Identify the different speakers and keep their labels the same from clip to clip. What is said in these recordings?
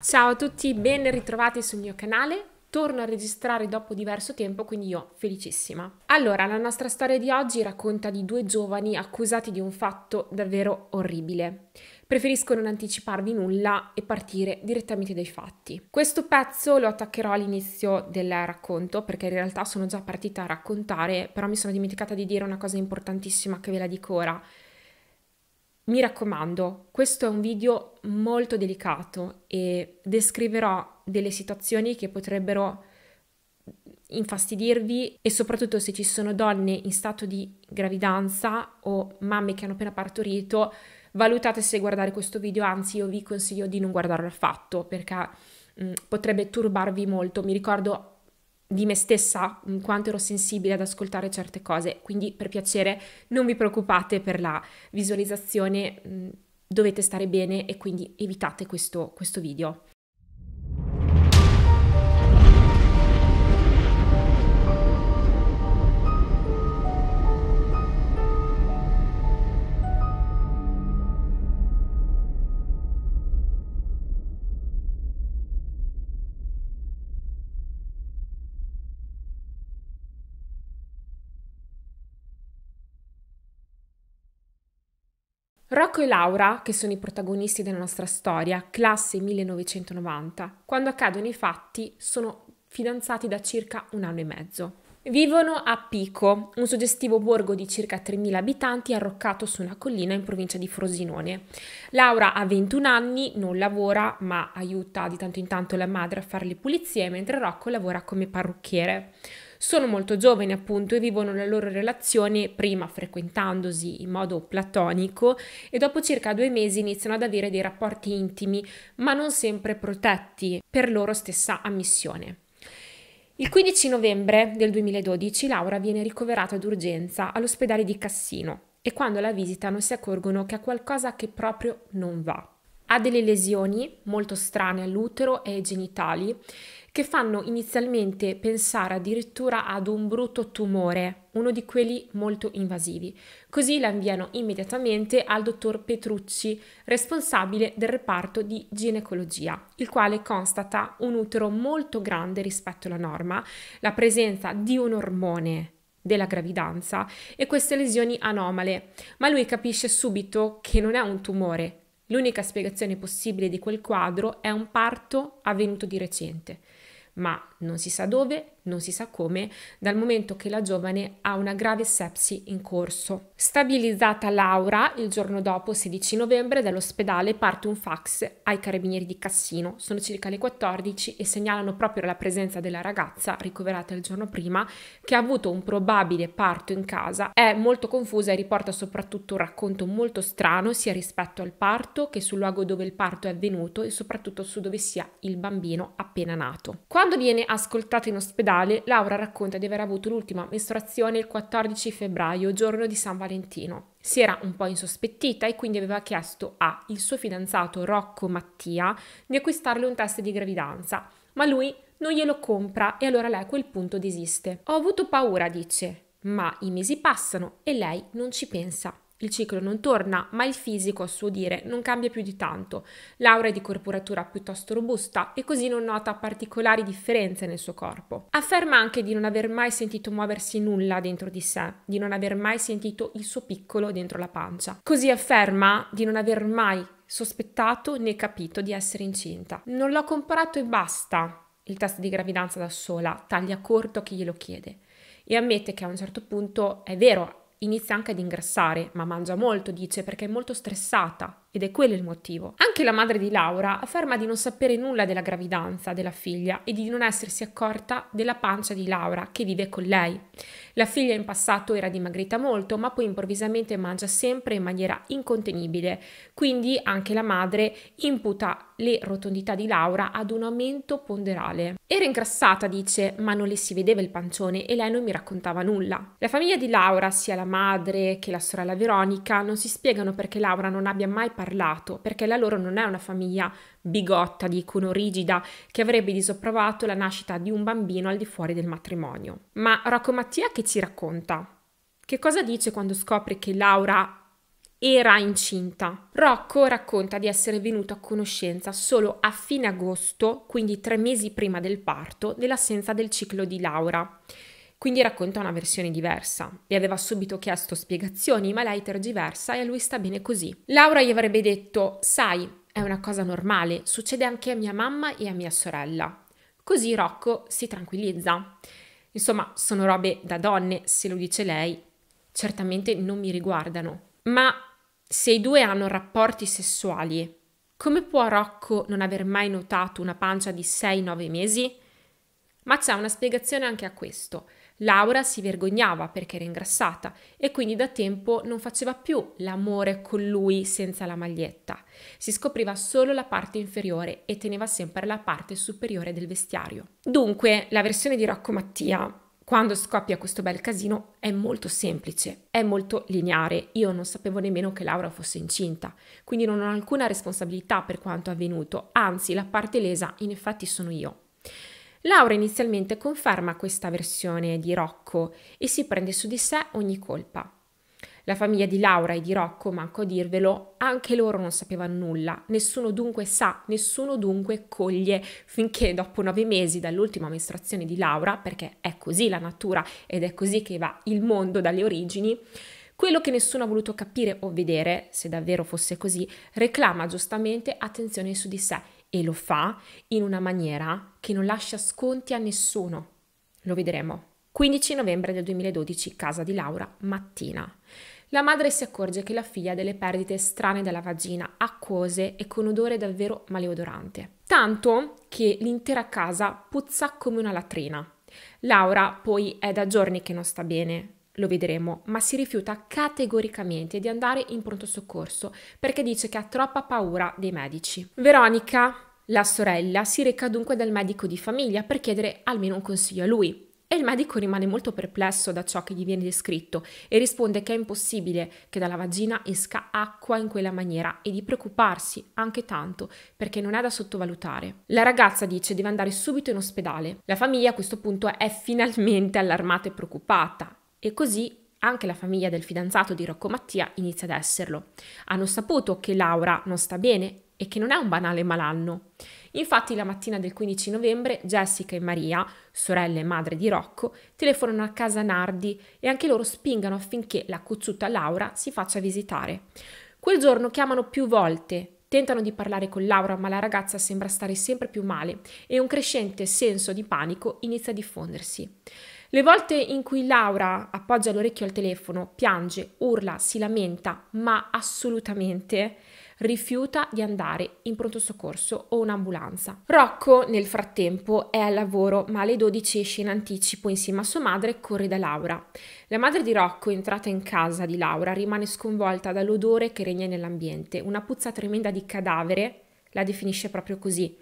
Speaker 1: Ciao a tutti, ben ritrovati sul mio canale. Torno a registrare dopo diverso tempo, quindi io felicissima. Allora, la nostra storia di oggi racconta di due giovani accusati di un fatto davvero orribile. Preferisco non anticiparvi nulla e partire direttamente dai fatti. Questo pezzo lo attaccherò all'inizio del racconto perché in realtà sono già partita a raccontare, però mi sono dimenticata di dire una cosa importantissima che ve la dico ora mi raccomando, questo è un video molto delicato e descriverò delle situazioni che potrebbero infastidirvi e soprattutto se ci sono donne in stato di gravidanza o mamme che hanno appena partorito, valutate se guardare questo video, anzi io vi consiglio di non guardarlo affatto perché mh, mm, potrebbe turbarvi molto. Mi ricordo di me stessa in quanto ero sensibile ad ascoltare certe cose quindi per piacere non vi preoccupate per la visualizzazione mm, dovete stare bene e quindi evitate questo, questo video Rocco e Laura, che sono i protagonisti della nostra storia, classe 1990, quando accadono i fatti sono fidanzati da circa un anno e mezzo. Vivono a Pico, un suggestivo borgo di circa 3.000 abitanti arroccato su una collina in provincia di Frosinone. Laura ha 21 anni, non lavora, ma aiuta di tanto in tanto la madre a fare le pulizie, mentre Rocco lavora come parrucchiere sono molto giovani appunto e vivono la loro relazione prima frequentandosi in modo platonico e dopo circa due mesi iniziano ad avere dei rapporti intimi ma non sempre protetti per loro stessa ammissione. Il 15 novembre del 2012 Laura viene ricoverata d'urgenza all'ospedale di Cassino e quando la visitano si accorgono che ha qualcosa che proprio non va. Ha delle lesioni molto strane all'utero e ai genitali che fanno inizialmente pensare addirittura ad un brutto tumore, uno di quelli molto invasivi. Così la inviano immediatamente al dottor Petrucci, responsabile del reparto di ginecologia, il quale constata un utero molto grande rispetto alla norma, la presenza di un ormone della gravidanza e queste lesioni anomale, ma lui capisce subito che non è un tumore. L'unica spiegazione possibile di quel quadro è un parto avvenuto di recente ma non si sa dove, non si sa come, dal momento che la giovane ha una grave sepsi in corso. Stabilizzata Laura, il giorno dopo, 16 novembre, dall'ospedale parte un fax ai carabinieri di Cassino. Sono circa le 14 e segnalano proprio la presenza della ragazza ricoverata il giorno prima che ha avuto un probabile parto in casa. È molto confusa e riporta soprattutto un racconto molto strano sia rispetto al parto che sul luogo dove il parto è avvenuto e soprattutto su dove sia il bambino appena nato. Quando viene ascoltata in ospedale, Laura racconta di aver avuto l'ultima mestruazione il 14 febbraio, giorno di San Valentino. Si era un po' insospettita e quindi aveva chiesto a il suo fidanzato Rocco Mattia di acquistarle un test di gravidanza, ma lui non glielo compra e allora lei a quel punto desiste. Ho avuto paura, dice, ma i mesi passano e lei non ci pensa. Il ciclo non torna, ma il fisico, a suo dire, non cambia più di tanto. Laura è di corporatura piuttosto robusta e così non nota particolari differenze nel suo corpo. Afferma anche di non aver mai sentito muoversi nulla dentro di sé, di non aver mai sentito il suo piccolo dentro la pancia. Così afferma di non aver mai sospettato né capito di essere incinta. Non l'ho comparato e basta. Il test di gravidanza da sola taglia corto chi glielo chiede e ammette che a un certo punto è vero, inizia anche ad ingrassare, ma mangia molto, dice, perché è molto stressata ed è quello il motivo. Anche la madre di Laura afferma di non sapere nulla della gravidanza della figlia e di non essersi accorta della pancia di Laura che vive con lei. La figlia in passato era dimagrita molto, ma poi improvvisamente mangia sempre in maniera incontenibile. Quindi anche la madre imputa le rotondità di Laura ad un aumento ponderale. Era ingrassata, dice, ma non le si vedeva il pancione e lei non mi raccontava nulla. La famiglia di Laura, sia la madre che la sorella Veronica, non si spiegano perché Laura non abbia mai parlato, perché la loro non è una famiglia bigotta, dicono rigida, che avrebbe disapprovato la nascita di un bambino al di fuori del matrimonio. Ma Rocco Mattia che ci racconta? Che cosa dice quando scopre che Laura era incinta. Rocco racconta di essere venuto a conoscenza solo a fine agosto, quindi tre mesi prima del parto, dell'assenza del ciclo di Laura. Quindi racconta una versione diversa. Le aveva subito chiesto spiegazioni, ma lei tergiversa e a lui sta bene così. Laura gli avrebbe detto: Sai, è una cosa normale, succede anche a mia mamma e a mia sorella. Così Rocco si tranquillizza. Insomma, sono robe da donne, se lo dice lei, certamente non mi riguardano. Ma se i due hanno rapporti sessuali, come può Rocco non aver mai notato una pancia di 6-9 mesi? Ma c'è una spiegazione anche a questo. Laura si vergognava perché era ingrassata e quindi da tempo non faceva più l'amore con lui senza la maglietta. Si scopriva solo la parte inferiore e teneva sempre la parte superiore del vestiario. Dunque, la versione di Rocco Mattia quando scoppia questo bel casino è molto semplice, è molto lineare. Io non sapevo nemmeno che Laura fosse incinta, quindi non ho alcuna responsabilità per quanto avvenuto, anzi la parte lesa in effetti sono io. Laura inizialmente conferma questa versione di Rocco e si prende su di sé ogni colpa. La famiglia di Laura e di Rocco, manco a dirvelo, anche loro non sapevano nulla, nessuno dunque sa, nessuno dunque coglie, finché dopo nove mesi dall'ultima mestruazione di Laura, perché è così la natura ed è così che va il mondo dalle origini, quello che nessuno ha voluto capire o vedere, se davvero fosse così, reclama giustamente attenzione su di sé e lo fa in una maniera che non lascia sconti a nessuno. Lo vedremo. 15 novembre del 2012, casa di Laura, mattina. La madre si accorge che la figlia ha delle perdite strane dalla vagina, acquose e con odore davvero maleodorante. Tanto che l'intera casa puzza come una latrina. Laura poi è da giorni che non sta bene, lo vedremo, ma si rifiuta categoricamente di andare in pronto soccorso perché dice che ha troppa paura dei medici. Veronica, la sorella, si reca dunque dal medico di famiglia per chiedere almeno un consiglio a lui. E il medico rimane molto perplesso da ciò che gli viene descritto e risponde che è impossibile che dalla vagina esca acqua in quella maniera e di preoccuparsi anche tanto perché non è da sottovalutare. La ragazza dice deve andare subito in ospedale. La famiglia a questo punto è finalmente allarmata e preoccupata e così anche la famiglia del fidanzato di Rocco Mattia inizia ad esserlo. Hanno saputo che Laura non sta bene e che non è un banale malanno. Infatti la mattina del 15 novembre Jessica e Maria, sorelle e madre di Rocco, telefonano a casa Nardi e anche loro spingono affinché la cozzuta Laura si faccia visitare. Quel giorno chiamano più volte, Tentano di parlare con Laura, ma la ragazza sembra stare sempre più male e un crescente senso di panico inizia a diffondersi. Le volte in cui Laura appoggia l'orecchio al telefono, piange, urla, si lamenta, ma assolutamente rifiuta di andare in pronto soccorso o un'ambulanza. Rocco nel frattempo è al lavoro, ma alle 12 esce in anticipo insieme a sua madre e corre da Laura. La madre di Rocco, entrata in casa di Laura, rimane sconvolta dall'odore che regna nell'ambiente, una puzza tremenda di cadavere, la definisce proprio così,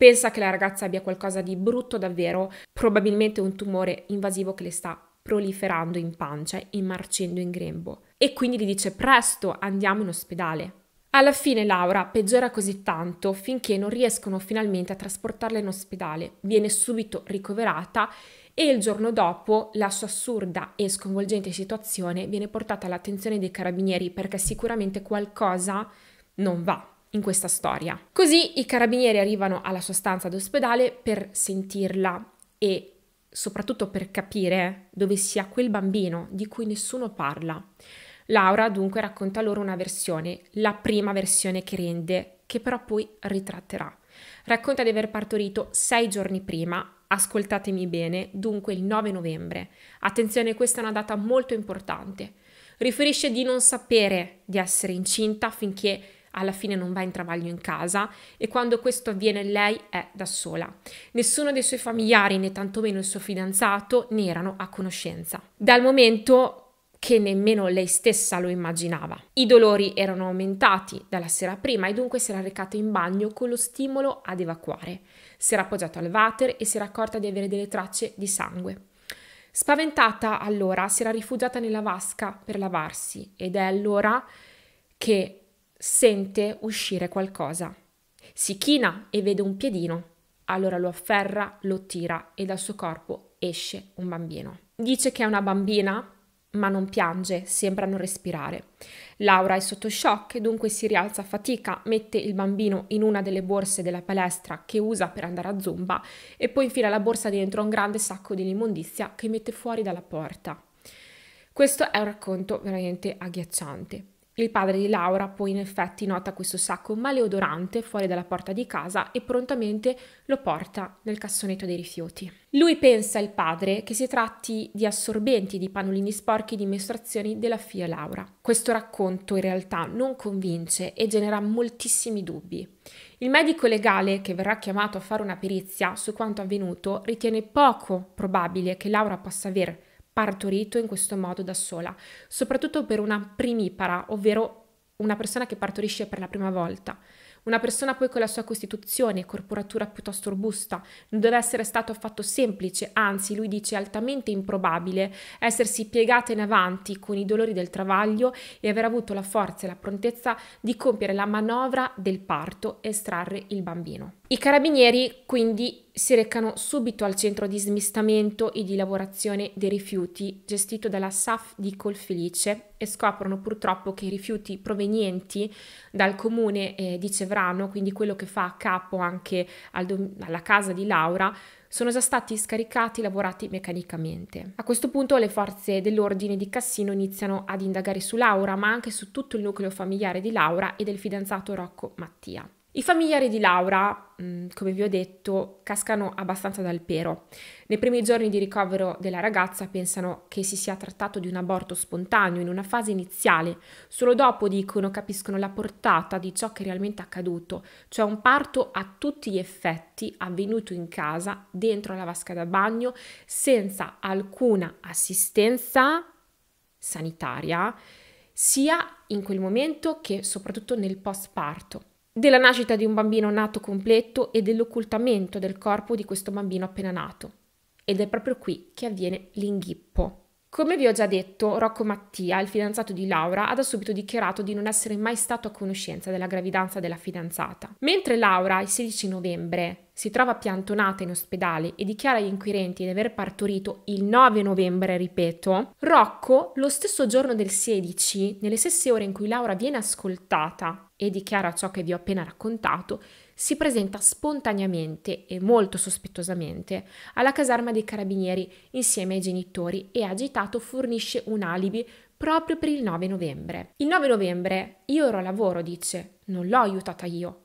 Speaker 1: pensa che la ragazza abbia qualcosa di brutto davvero, probabilmente un tumore invasivo che le sta proliferando in pancia e marcendo in grembo. E quindi gli dice presto andiamo in ospedale. Alla fine Laura peggiora così tanto finché non riescono finalmente a trasportarla in ospedale. Viene subito ricoverata e il giorno dopo la sua assurda e sconvolgente situazione viene portata all'attenzione dei carabinieri perché sicuramente qualcosa non va in questa storia. Così i carabinieri arrivano alla sua stanza d'ospedale per sentirla e soprattutto per capire dove sia quel bambino di cui nessuno parla. Laura dunque racconta loro una versione, la prima versione che rende, che però poi ritratterà. Racconta di aver partorito sei giorni prima, ascoltatemi bene, dunque il 9 novembre. Attenzione, questa è una data molto importante. Riferisce di non sapere di essere incinta finché alla fine non va in travaglio in casa e quando questo avviene lei è da sola. Nessuno dei suoi familiari, né tantomeno il suo fidanzato, ne erano a conoscenza. Dal momento che nemmeno lei stessa lo immaginava. I dolori erano aumentati dalla sera prima e dunque si era recata in bagno con lo stimolo ad evacuare. Si era appoggiata al water e si era accorta di avere delle tracce di sangue. Spaventata allora si era rifugiata nella vasca per lavarsi ed è allora che Sente uscire qualcosa. Si china e vede un piedino. Allora lo afferra, lo tira e dal suo corpo esce un bambino. Dice che è una bambina, ma non piange, sembra non respirare. Laura è sotto shock, dunque si rialza a fatica, mette il bambino in una delle borse della palestra che usa per andare a zumba e poi infila la borsa dentro un grande sacco di immondizia che mette fuori dalla porta. Questo è un racconto veramente agghiacciante. Il padre di Laura poi in effetti nota questo sacco maleodorante fuori dalla porta di casa e prontamente lo porta nel cassonetto dei rifiuti. Lui pensa, il padre, che si tratti di assorbenti di panolini sporchi di mestruazioni della figlia Laura. Questo racconto in realtà non convince e genera moltissimi dubbi. Il medico legale che verrà chiamato a fare una perizia su quanto avvenuto ritiene poco probabile che Laura possa aver partorito in questo modo da sola, soprattutto per una primipara, ovvero una persona che partorisce per la prima volta. Una persona poi con la sua costituzione, e corporatura piuttosto robusta, non deve essere stato affatto semplice, anzi lui dice altamente improbabile essersi piegata in avanti con i dolori del travaglio e aver avuto la forza e la prontezza di compiere la manovra del parto e estrarre il bambino. I carabinieri quindi si recano subito al centro di smistamento e di lavorazione dei rifiuti gestito dalla SAF di Colfelice e scoprono purtroppo che i rifiuti provenienti dal comune eh, di Cevrano, quindi quello che fa capo anche al dom- alla casa di Laura, sono già stati scaricati e lavorati meccanicamente. A questo punto le forze dell'ordine di Cassino iniziano ad indagare su Laura, ma anche su tutto il nucleo familiare di Laura e del fidanzato Rocco Mattia. I familiari di Laura, mm, come vi ho detto, cascano abbastanza dal pero. Nei primi giorni di ricovero della ragazza pensano che si sia trattato di un aborto spontaneo in una fase iniziale, solo dopo dicono capiscono la portata di ciò che è realmente accaduto, cioè un parto a tutti gli effetti avvenuto in casa, dentro la vasca da bagno, senza alcuna assistenza sanitaria, sia in quel momento che soprattutto nel post parto della nascita di un bambino nato completo e dell'occultamento del corpo di questo bambino appena nato. Ed è proprio qui che avviene l'inghippo. Come vi ho già detto, Rocco Mattia, il fidanzato di Laura, ha da subito dichiarato di non essere mai stato a conoscenza della gravidanza della fidanzata. Mentre Laura, il 16 novembre, si trova piantonata in ospedale e dichiara agli inquirenti di aver partorito il 9 novembre, ripeto, Rocco, lo stesso giorno del 16, nelle stesse ore in cui Laura viene ascoltata e dichiara ciò che vi ho appena raccontato, si presenta spontaneamente e molto sospettosamente alla caserma dei carabinieri insieme ai genitori e agitato fornisce un alibi proprio per il 9 novembre. Il 9 novembre io ero a lavoro, dice, non l'ho aiutata io,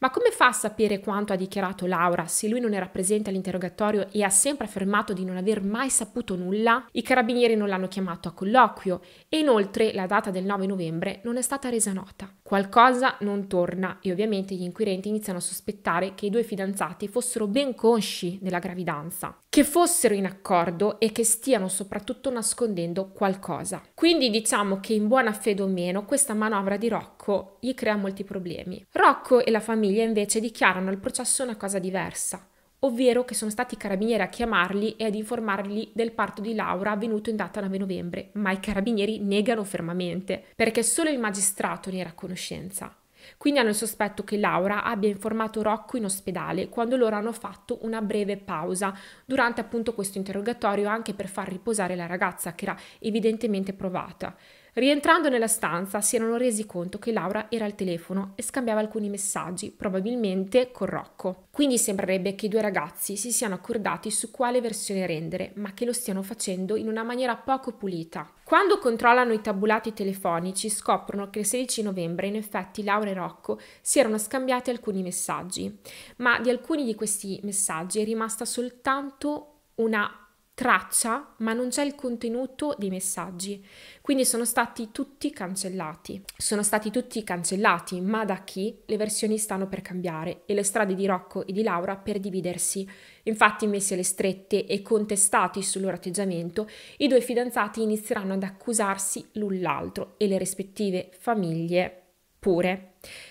Speaker 1: ma come fa a sapere quanto ha dichiarato Laura se lui non era presente all'interrogatorio e ha sempre affermato di non aver mai saputo nulla? I carabinieri non l'hanno chiamato a colloquio e inoltre la data del 9 novembre non è stata resa nota. Qualcosa non torna e ovviamente gli inquirenti iniziano a sospettare che i due fidanzati fossero ben consci della gravidanza, che fossero in accordo e che stiano soprattutto nascondendo qualcosa. Quindi diciamo che in buona fede o meno questa manovra di Rocco gli crea molti problemi. Rocco e la famiglia invece dichiarano al processo una cosa diversa ovvero che sono stati i carabinieri a chiamarli e ad informarli del parto di Laura avvenuto in data 9 novembre, ma i carabinieri negano fermamente, perché solo il magistrato ne era a conoscenza. Quindi hanno il sospetto che Laura abbia informato Rocco in ospedale quando loro hanno fatto una breve pausa durante appunto questo interrogatorio anche per far riposare la ragazza che era evidentemente provata. Rientrando nella stanza si erano resi conto che Laura era al telefono e scambiava alcuni messaggi, probabilmente con Rocco. Quindi sembrerebbe che i due ragazzi si siano accordati su quale versione rendere, ma che lo stiano facendo in una maniera poco pulita. Quando controllano i tabulati telefonici scoprono che il 16 novembre in effetti Laura e Rocco si erano scambiati alcuni messaggi, ma di alcuni di questi messaggi è rimasta soltanto una traccia, ma non c'è il contenuto dei messaggi. Quindi sono stati tutti cancellati. Sono stati tutti cancellati, ma da chi? Le versioni stanno per cambiare e le strade di Rocco e di Laura per dividersi. Infatti, messi alle strette e contestati sul loro atteggiamento, i due fidanzati inizieranno ad accusarsi l'un l'altro e le rispettive famiglie pure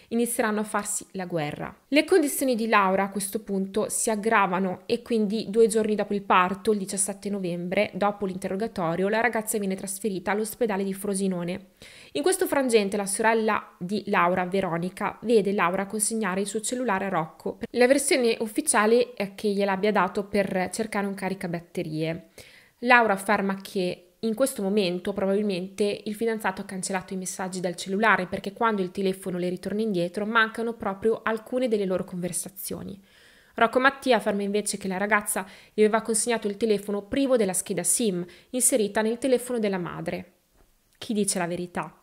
Speaker 1: inizieranno a farsi la guerra. Le condizioni di Laura a questo punto si aggravano e quindi due giorni dopo il parto, il 17 novembre, dopo l'interrogatorio, la ragazza viene trasferita all'ospedale di Frosinone. In questo frangente la sorella di Laura, Veronica, vede Laura consegnare il suo cellulare a Rocco. La versione ufficiale è che gliel'abbia dato per cercare un caricabatterie. Laura afferma che in questo momento probabilmente il fidanzato ha cancellato i messaggi dal cellulare perché quando il telefono le ritorna indietro mancano proprio alcune delle loro conversazioni. Rocco Mattia afferma invece che la ragazza gli aveva consegnato il telefono privo della scheda SIM inserita nel telefono della madre. Chi dice la verità?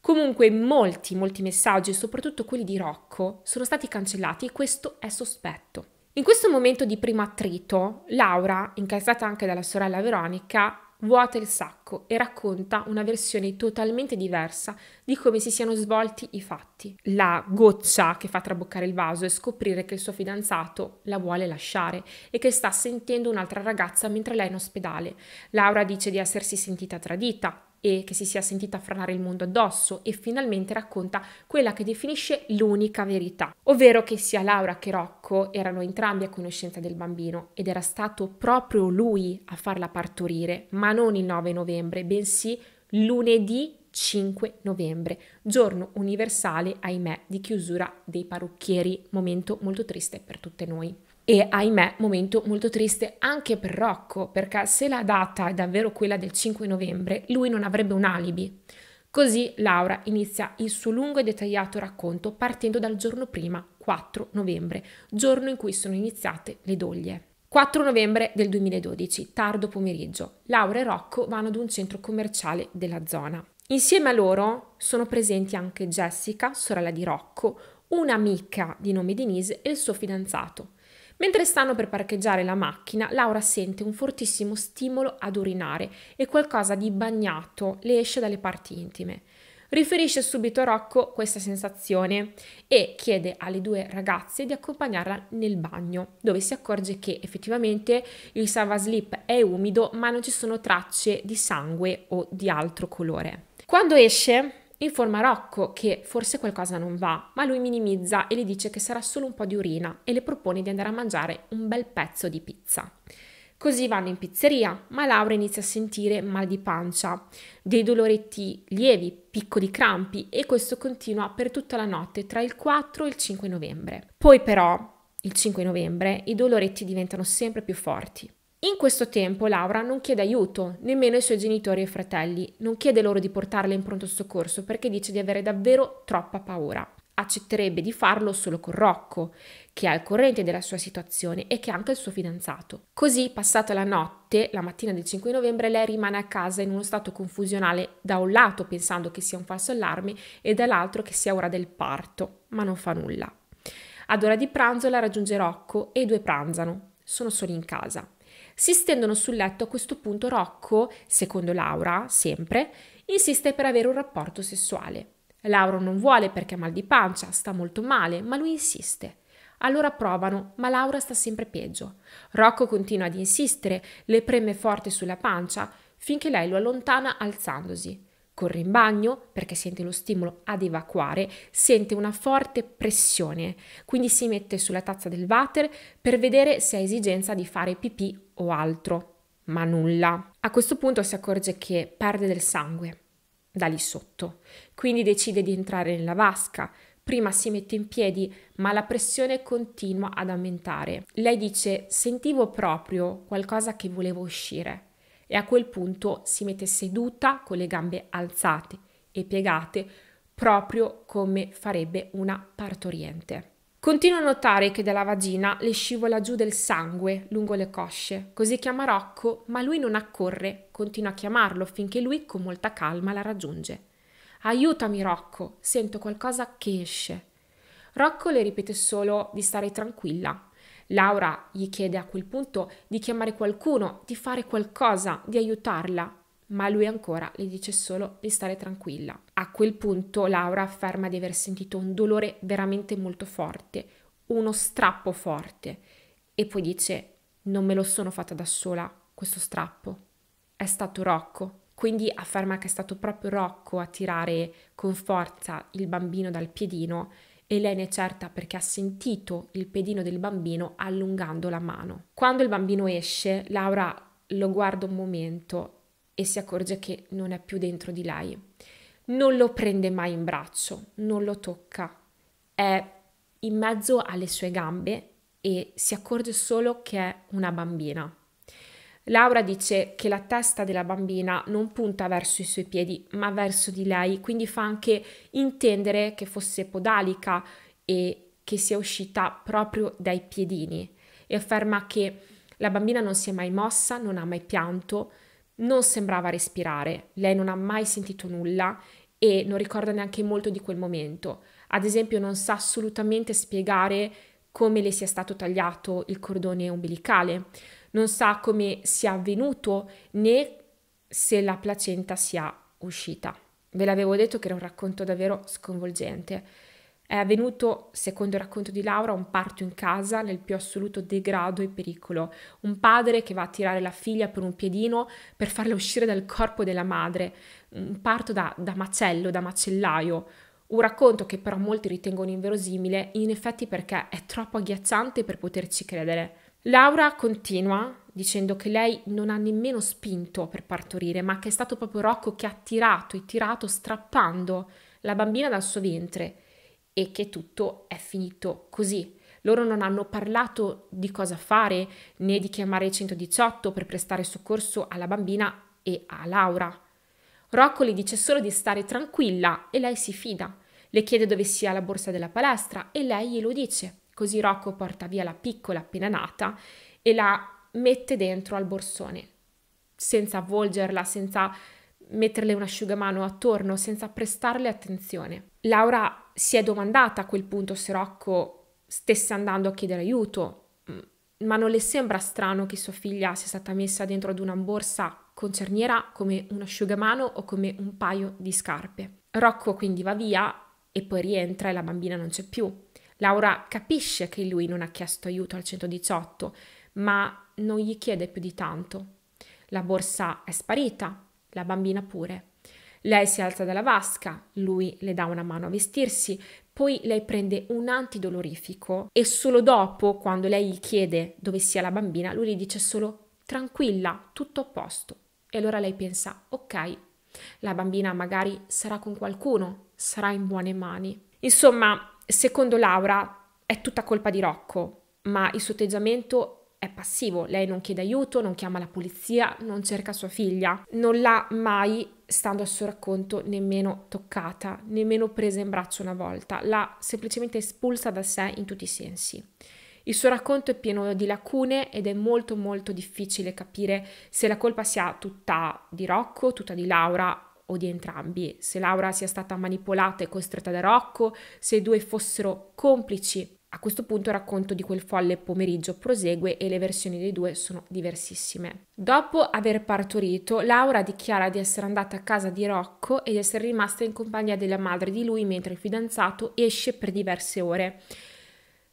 Speaker 1: Comunque molti, molti messaggi, soprattutto quelli di Rocco, sono stati cancellati e questo è sospetto. In questo momento di primo attrito, Laura, incazzata anche dalla sorella Veronica, vuota il sacco e racconta una versione totalmente diversa di come si siano svolti i fatti. La goccia che fa traboccare il vaso è scoprire che il suo fidanzato la vuole lasciare e che sta sentendo un'altra ragazza mentre lei è in ospedale. Laura dice di essersi sentita tradita, e che si sia sentita franare il mondo addosso e finalmente racconta quella che definisce l'unica verità, ovvero che sia Laura che Rocco erano entrambi a conoscenza del bambino ed era stato proprio lui a farla partorire, ma non il 9 novembre, bensì lunedì 5 novembre, giorno universale, ahimè, di chiusura dei parrucchieri, momento molto triste per tutte noi e ahimè momento molto triste anche per Rocco perché se la data è davvero quella del 5 novembre lui non avrebbe un alibi. Così Laura inizia il suo lungo e dettagliato racconto partendo dal giorno prima, 4 novembre, giorno in cui sono iniziate le doglie. 4 novembre del 2012, tardo pomeriggio, Laura e Rocco vanno ad un centro commerciale della zona. Insieme a loro sono presenti anche Jessica, sorella di Rocco, un'amica di nome Denise e il suo fidanzato. Mentre stanno per parcheggiare la macchina, Laura sente un fortissimo stimolo ad urinare e qualcosa di bagnato le esce dalle parti intime. Riferisce subito a Rocco questa sensazione e chiede alle due ragazze di accompagnarla nel bagno, dove si accorge che effettivamente il salvaslip è umido ma non ci sono tracce di sangue o di altro colore. Quando esce, Informa Rocco che forse qualcosa non va, ma lui minimizza e le dice che sarà solo un po' di urina e le propone di andare a mangiare un bel pezzo di pizza. Così vanno in pizzeria, ma Laura inizia a sentire mal di pancia, dei doloretti lievi, piccoli crampi e questo continua per tutta la notte tra il 4 e il 5 novembre. Poi però, il 5 novembre, i doloretti diventano sempre più forti in questo tempo Laura non chiede aiuto, nemmeno ai suoi genitori e fratelli, non chiede loro di portarla in pronto soccorso perché dice di avere davvero troppa paura. Accetterebbe di farlo solo con Rocco, che è al corrente della sua situazione e che è anche il suo fidanzato. Così, passata la notte, la mattina del 5 novembre, lei rimane a casa in uno stato confusionale, da un lato pensando che sia un falso allarme e dall'altro che sia ora del parto, ma non fa nulla. Ad ora di pranzo la raggiunge Rocco e i due pranzano, sono soli in casa. Si stendono sul letto, a questo punto Rocco, secondo Laura, sempre, insiste per avere un rapporto sessuale. Laura non vuole perché ha mal di pancia, sta molto male, ma lui insiste. Allora provano, ma Laura sta sempre peggio. Rocco continua ad insistere, le preme forte sulla pancia, finché lei lo allontana alzandosi. Corre in bagno perché sente lo stimolo ad evacuare, sente una forte pressione, quindi si mette sulla tazza del water per vedere se ha esigenza di fare pipì o altro, ma nulla. A questo punto si accorge che perde del sangue da lì sotto, quindi decide di entrare nella vasca. Prima si mette in piedi, ma la pressione continua ad aumentare. Lei dice: Sentivo proprio qualcosa che volevo uscire. E a quel punto si mette seduta con le gambe alzate e piegate, proprio come farebbe una partoriente. Continuo a notare che dalla vagina le scivola giù del sangue lungo le cosce, così chiama Rocco, ma lui non accorre, continua a chiamarlo finché lui con molta calma la raggiunge. Aiutami Rocco, sento qualcosa che esce. Rocco le ripete solo di stare tranquilla. Laura gli chiede a quel punto di chiamare qualcuno, di fare qualcosa, di aiutarla, ma lui ancora le dice solo di stare tranquilla. A quel punto Laura afferma di aver sentito un dolore veramente molto forte, uno strappo forte, e poi dice non me lo sono fatta da sola questo strappo, è stato Rocco. Quindi afferma che è stato proprio Rocco a tirare con forza il bambino dal piedino e lei ne è certa perché ha sentito il piedino del bambino allungando la mano. Quando il bambino esce, Laura lo guarda un momento e si accorge che non è più dentro di lei. Non lo prende mai in braccio, non lo tocca, è in mezzo alle sue gambe e si accorge solo che è una bambina. Laura dice che la testa della bambina non punta verso i suoi piedi, ma verso di lei, quindi fa anche intendere che fosse podalica e che sia uscita proprio dai piedini e afferma che la bambina non si è mai mossa, non ha mai pianto, non sembrava respirare, lei non ha mai sentito nulla e non ricorda neanche molto di quel momento. Ad esempio non sa assolutamente spiegare come le sia stato tagliato il cordone umbilicale, non sa come sia avvenuto né se la placenta sia uscita. Ve l'avevo detto che era un racconto davvero sconvolgente. È avvenuto, secondo il racconto di Laura, un parto in casa nel più assoluto degrado e pericolo. Un padre che va a tirare la figlia per un piedino per farla uscire dal corpo della madre. Un parto da, da macello, da macellaio. Un racconto che però molti ritengono inverosimile, in effetti perché è troppo agghiacciante per poterci credere. Laura continua dicendo che lei non ha nemmeno spinto per partorire, ma che è stato proprio Rocco che ha tirato e tirato strappando la bambina dal suo ventre e che tutto è finito così. Loro non hanno parlato di cosa fare né di chiamare il 118 per prestare soccorso alla bambina e a Laura. Rocco le dice solo di stare tranquilla e lei si fida. Le chiede dove sia la borsa della palestra e lei glielo dice. Così Rocco porta via la piccola appena nata e la mette dentro al borsone, senza avvolgerla, senza metterle un asciugamano attorno senza prestarle attenzione. Laura si è domandata a quel punto se Rocco stesse andando a chiedere aiuto, mm, ma non le sembra strano che sua figlia sia stata messa dentro ad una borsa con cerniera come un asciugamano o come un paio di scarpe. Rocco quindi va via e poi rientra e la bambina non c'è più. Laura capisce che lui non ha chiesto aiuto al 118, ma non gli chiede più di tanto. La borsa è sparita, la bambina pure. Lei si alza dalla vasca, lui le dà una mano a vestirsi, poi lei prende un antidolorifico e solo dopo, quando lei gli chiede dove sia la bambina, lui gli dice solo tranquilla, tutto a posto. E allora lei pensa, ok, la bambina magari sarà con qualcuno, sarà in buone mani. Insomma, secondo Laura è tutta colpa di Rocco, ma il suo atteggiamento è passivo, lei non chiede aiuto, non chiama la polizia, non cerca sua figlia, non l'ha mai, stando al suo racconto, nemmeno toccata, nemmeno presa in braccio una volta, l'ha semplicemente espulsa da sé in tutti i sensi. Il suo racconto è pieno di lacune ed è molto molto difficile capire se la colpa sia tutta di Rocco, tutta di Laura o di entrambi, se Laura sia stata manipolata e costretta da Rocco, se i due fossero complici a questo punto il racconto di quel folle pomeriggio prosegue e le versioni dei due sono diversissime. Dopo aver partorito, Laura dichiara di essere andata a casa di Rocco e di essere rimasta in compagnia della madre di lui mentre il fidanzato esce per diverse ore.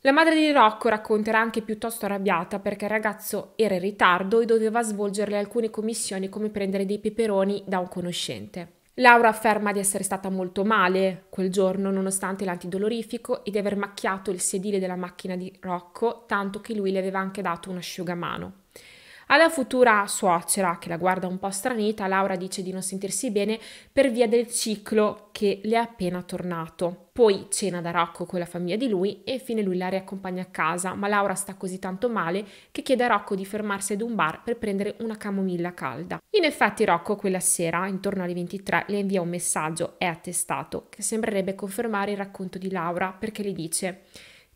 Speaker 1: La madre di Rocco racconterà anche piuttosto arrabbiata perché il ragazzo era in ritardo e doveva svolgerle alcune commissioni come prendere dei peperoni da un conoscente. Laura afferma di essere stata molto male quel giorno nonostante l'antidolorifico e di aver macchiato il sedile della macchina di Rocco, tanto che lui le aveva anche dato un asciugamano. Alla futura suocera, che la guarda un po' stranita, Laura dice di non sentirsi bene per via del ciclo che le è appena tornato. Poi cena da Rocco con la famiglia di lui e infine lui la riaccompagna a casa, ma Laura sta così tanto male che chiede a Rocco di fermarsi ad un bar per prendere una camomilla calda. In effetti Rocco quella sera, intorno alle 23, le invia un messaggio, è attestato, che sembrerebbe confermare il racconto di Laura perché le dice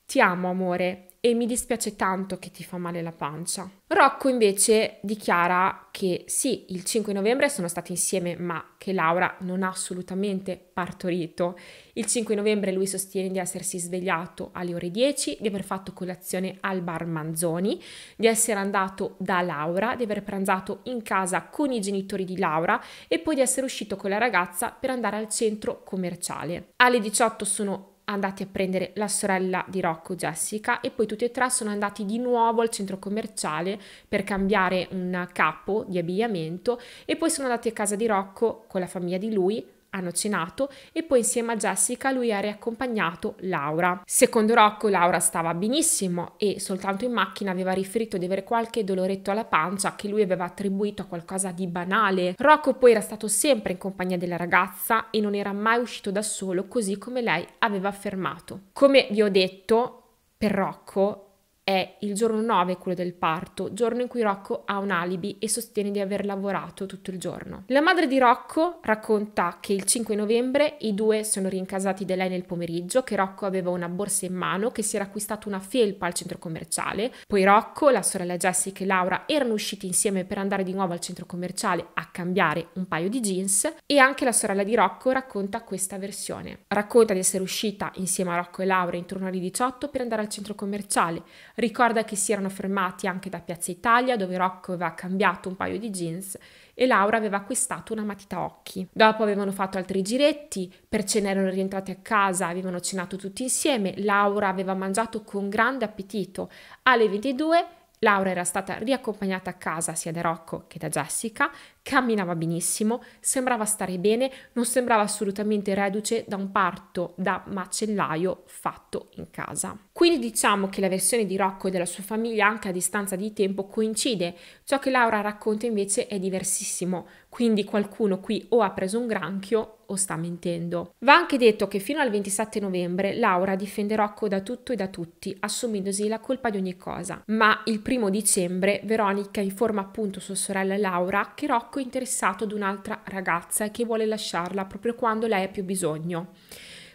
Speaker 1: «Ti amo amore, e mi dispiace tanto che ti fa male la pancia. Rocco invece dichiara che sì, il 5 novembre sono stati insieme, ma che Laura non ha assolutamente partorito. Il 5 novembre lui sostiene di essersi svegliato alle ore 10, di aver fatto colazione al bar Manzoni, di essere andato da Laura, di aver pranzato in casa con i genitori di Laura e poi di essere uscito con la ragazza per andare al centro commerciale. Alle 18 sono andati a prendere la sorella di Rocco, Jessica, e poi tutti e tre sono andati di nuovo al centro commerciale per cambiare un capo di abbigliamento e poi sono andati a casa di Rocco con la famiglia di lui hanno cenato e poi insieme a Jessica lui ha riaccompagnato Laura. Secondo Rocco Laura stava benissimo e soltanto in macchina aveva riferito di avere qualche doloretto alla pancia che lui aveva attribuito a qualcosa di banale. Rocco poi era stato sempre in compagnia della ragazza e non era mai uscito da solo così come lei aveva affermato. Come vi ho detto, per Rocco è il giorno 9 quello del parto, giorno in cui Rocco ha un alibi e sostiene di aver lavorato tutto il giorno. La madre di Rocco racconta che il 5 novembre i due sono rincasati da lei nel pomeriggio, che Rocco aveva una borsa in mano, che si era acquistato una felpa al centro commerciale, poi Rocco, la sorella Jessica e Laura erano usciti insieme per andare di nuovo al centro commerciale a cambiare un paio di jeans e anche la sorella di Rocco racconta questa versione. Racconta di essere uscita insieme a Rocco e Laura intorno alle 18 per andare al centro commerciale Ricorda che si erano fermati anche da Piazza Italia, dove Rocco aveva cambiato un paio di jeans e Laura aveva acquistato una matita occhi. Dopo avevano fatto altri giretti, per cena erano rientrati a casa, avevano cenato tutti insieme, Laura aveva mangiato con grande appetito. Alle 22 Laura era stata riaccompagnata a casa sia da Rocco che da Jessica, Camminava benissimo, sembrava stare bene, non sembrava assolutamente reduce da un parto da macellaio fatto in casa. Quindi diciamo che la versione di Rocco e della sua famiglia anche a distanza di tempo coincide, ciò che Laura racconta invece è diversissimo, quindi qualcuno qui o ha preso un granchio o sta mentendo. Va anche detto che fino al 27 novembre Laura difende Rocco da tutto e da tutti, assumendosi la colpa di ogni cosa, ma il primo dicembre Veronica informa appunto sua sorella Laura che Rocco sciocco interessato ad un'altra ragazza e che vuole lasciarla proprio quando lei ha più bisogno.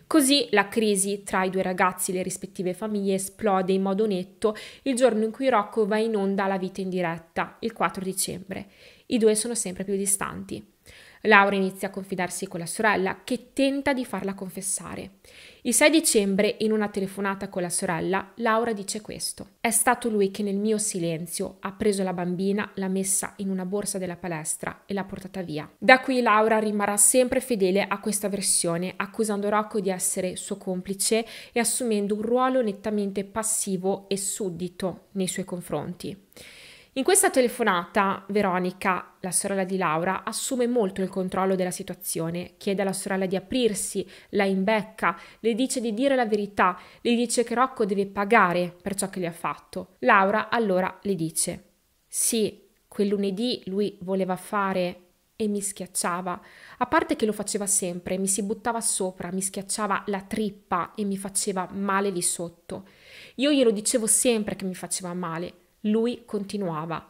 Speaker 1: Così la crisi tra i due ragazzi e le rispettive famiglie esplode in modo netto il giorno in cui Rocco va in onda alla vita in diretta, il 4 dicembre. I due sono sempre più distanti. Laura inizia a confidarsi con la sorella, che tenta di farla confessare. Il 6 dicembre, in una telefonata con la sorella, Laura dice questo. È stato lui che nel mio silenzio ha preso la bambina, l'ha messa in una borsa della palestra e l'ha portata via. Da qui Laura rimarrà sempre fedele a questa versione, accusando Rocco di essere suo complice e assumendo un ruolo nettamente passivo e suddito nei suoi confronti. In questa telefonata Veronica, la sorella di Laura, assume molto il controllo della situazione, chiede alla sorella di aprirsi, la imbecca, le dice di dire la verità, le dice che Rocco deve pagare per ciò che le ha fatto. Laura allora le dice sì, quel lunedì lui voleva fare e mi schiacciava. A parte che lo faceva sempre, mi si buttava sopra, mi schiacciava la trippa e mi faceva male lì sotto. Io glielo dicevo sempre che mi faceva male lui continuava.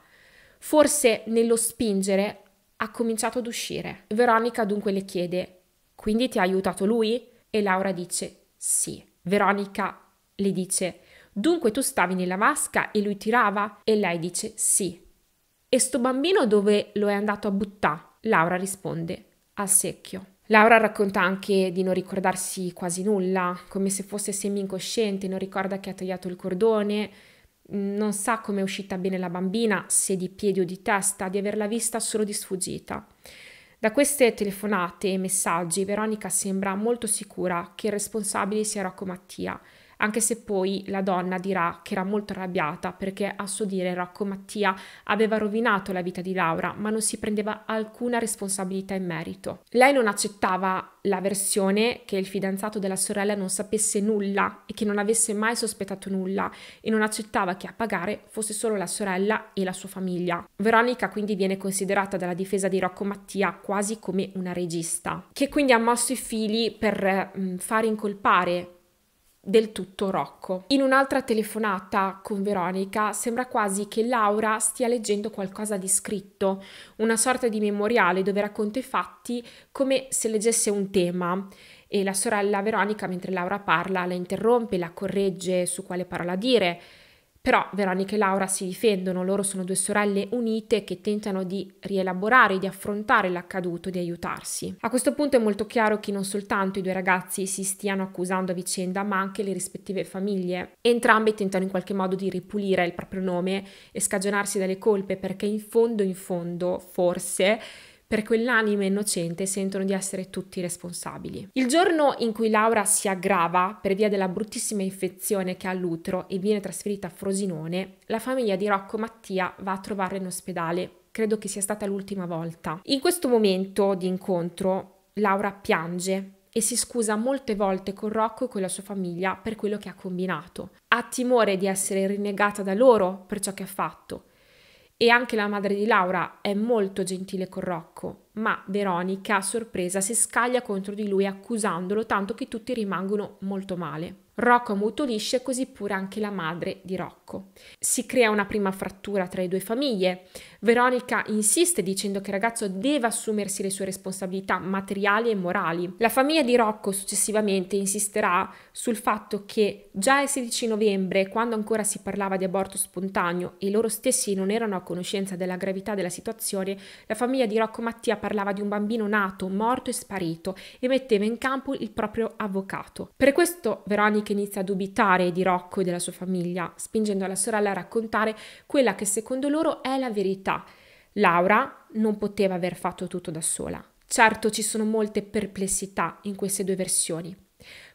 Speaker 1: Forse nello spingere ha cominciato ad uscire. Veronica dunque le chiede: Quindi ti ha aiutato lui? E Laura dice: Sì. Veronica le dice: Dunque tu stavi nella vasca e lui tirava? E lei dice: Sì. E sto bambino dove lo è andato a buttare? Laura risponde: Al secchio. Laura racconta anche di non ricordarsi quasi nulla, come se fosse semi incosciente, non ricorda che ha tagliato il cordone, non sa come è uscita bene la bambina, se di piedi o di testa, di averla vista solo di sfuggita. Da queste telefonate e messaggi Veronica sembra molto sicura che il responsabile sia Rocco Mattia, anche se poi la donna dirà che era molto arrabbiata perché a suo dire Rocco Mattia aveva rovinato la vita di Laura, ma non si prendeva alcuna responsabilità in merito. Lei non accettava la versione che il fidanzato della sorella non sapesse nulla e che non avesse mai sospettato nulla e non accettava che a pagare fosse solo la sorella e la sua famiglia. Veronica quindi viene considerata dalla difesa di Rocco Mattia quasi come una regista, che quindi ha mosso i fili per mh, mm, far incolpare del tutto Rocco. In un'altra telefonata con Veronica sembra quasi che Laura stia leggendo qualcosa di scritto, una sorta di memoriale dove racconta i fatti come se leggesse un tema e la sorella Veronica mentre Laura parla la interrompe, la corregge su quale parola dire. Però Veronica e Laura si difendono, loro sono due sorelle unite che tentano di rielaborare, di affrontare l'accaduto, di aiutarsi. A questo punto è molto chiaro che non soltanto i due ragazzi si stiano accusando a vicenda, ma anche le rispettive famiglie. Entrambe tentano in qualche modo di ripulire il proprio nome e scagionarsi dalle colpe perché in fondo, in fondo, forse per quell'anima innocente sentono di essere tutti responsabili. Il giorno in cui Laura si aggrava per via della bruttissima infezione che ha all'utero e viene trasferita a Frosinone, la famiglia di Rocco Mattia va a trovarla in ospedale. Credo che sia stata l'ultima volta. In questo momento di incontro, Laura piange e si scusa molte volte con Rocco e con la sua famiglia per quello che ha combinato. Ha timore di essere rinnegata da loro per ciò che ha fatto e anche la madre di Laura è molto gentile con Rocco, ma Veronica, a sorpresa, si scaglia contro di lui accusandolo tanto che tutti rimangono molto male. Rocco ammutolisce così pure anche la madre di Rocco. Si crea una prima frattura tra le due famiglie. Veronica insiste dicendo che il ragazzo deve assumersi le sue responsabilità materiali e morali. La famiglia di Rocco successivamente insisterà sul fatto che già il 16 novembre, quando ancora si parlava di aborto spontaneo e loro stessi non erano a conoscenza della gravità della situazione, la famiglia di Rocco Mattia parlava di un bambino nato, morto e sparito e metteva in campo il proprio avvocato. Per questo Veronica anche inizia a dubitare di Rocco e della sua famiglia, spingendo la sorella a raccontare quella che secondo loro è la verità. Laura non poteva aver fatto tutto da sola. Certo ci sono molte perplessità in queste due versioni.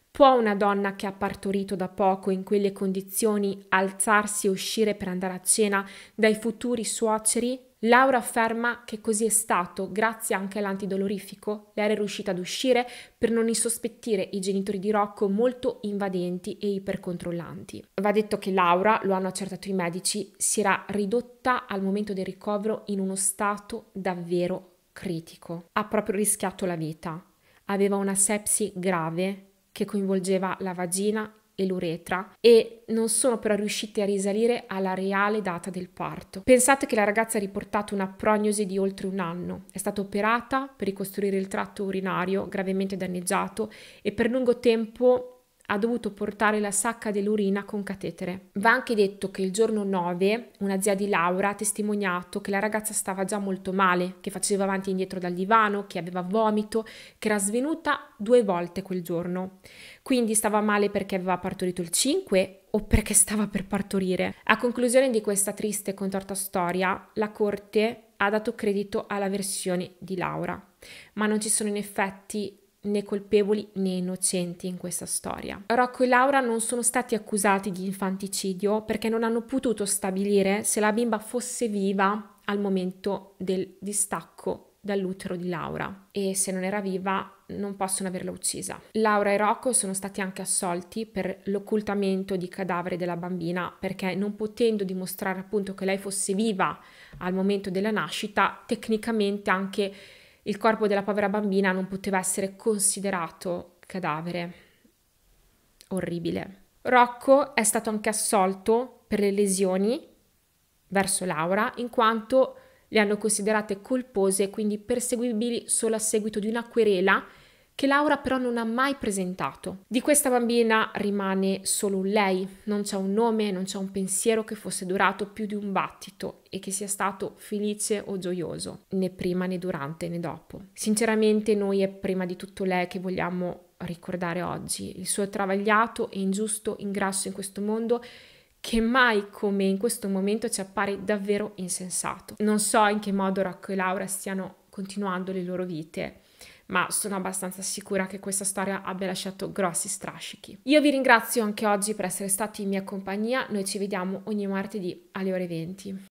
Speaker 1: Può una donna che ha partorito da poco in quelle condizioni alzarsi e uscire per andare a cena dai futuri suoceri? Laura afferma che così è stato, grazie anche all'antidolorifico. Lei era riuscita ad uscire per non insospettire i genitori di Rocco molto invadenti e ipercontrollanti. Va detto che Laura, lo hanno accertato i medici, si era ridotta al momento del ricovero in uno stato davvero critico. Ha proprio rischiato la vita. Aveva una sepsi grave che coinvolgeva la vagina l'uretra e non sono però riuscite a risalire alla reale data del parto. Pensate che la ragazza ha riportato una prognosi di oltre un anno, è stata operata per ricostruire il tratto urinario gravemente danneggiato e per lungo tempo ha dovuto portare la sacca dell'urina con catetere. Va anche detto che il giorno 9 una zia di Laura ha testimoniato che la ragazza stava già molto male, che faceva avanti e indietro dal divano, che aveva vomito, che era svenuta due volte quel giorno. Quindi stava male perché aveva partorito il 5 o perché stava per partorire. A conclusione di questa triste e contorta storia, la corte ha dato credito alla versione di Laura, ma non ci sono in effetti né colpevoli né innocenti in questa storia. Rocco e Laura non sono stati accusati di infanticidio perché non hanno potuto stabilire se la bimba fosse viva al momento del distacco dall'utero di Laura e se non era viva non possono averla uccisa. Laura e Rocco sono stati anche assolti per l'occultamento di cadavere della bambina perché non potendo dimostrare appunto che lei fosse viva al momento della nascita, tecnicamente anche il corpo della povera bambina non poteva essere considerato cadavere. Orribile. Rocco è stato anche assolto per le lesioni verso Laura in quanto le hanno considerate colpose e quindi perseguibili solo a seguito di una querela che Laura però non ha mai presentato. Di questa bambina rimane solo lei, non c'è un nome, non c'è un pensiero che fosse durato più di un battito e che sia stato felice o gioioso, né prima né durante né dopo. Sinceramente noi è prima di tutto lei che vogliamo ricordare oggi, il suo travagliato e ingiusto ingrasso in questo mondo che mai come in questo momento ci appare davvero insensato. Non so in che modo Rocco e Laura stiano continuando le loro vite, ma sono abbastanza sicura che questa storia abbia lasciato grossi strascichi. Io vi ringrazio anche oggi per essere stati in mia compagnia, noi ci vediamo ogni martedì alle ore 20.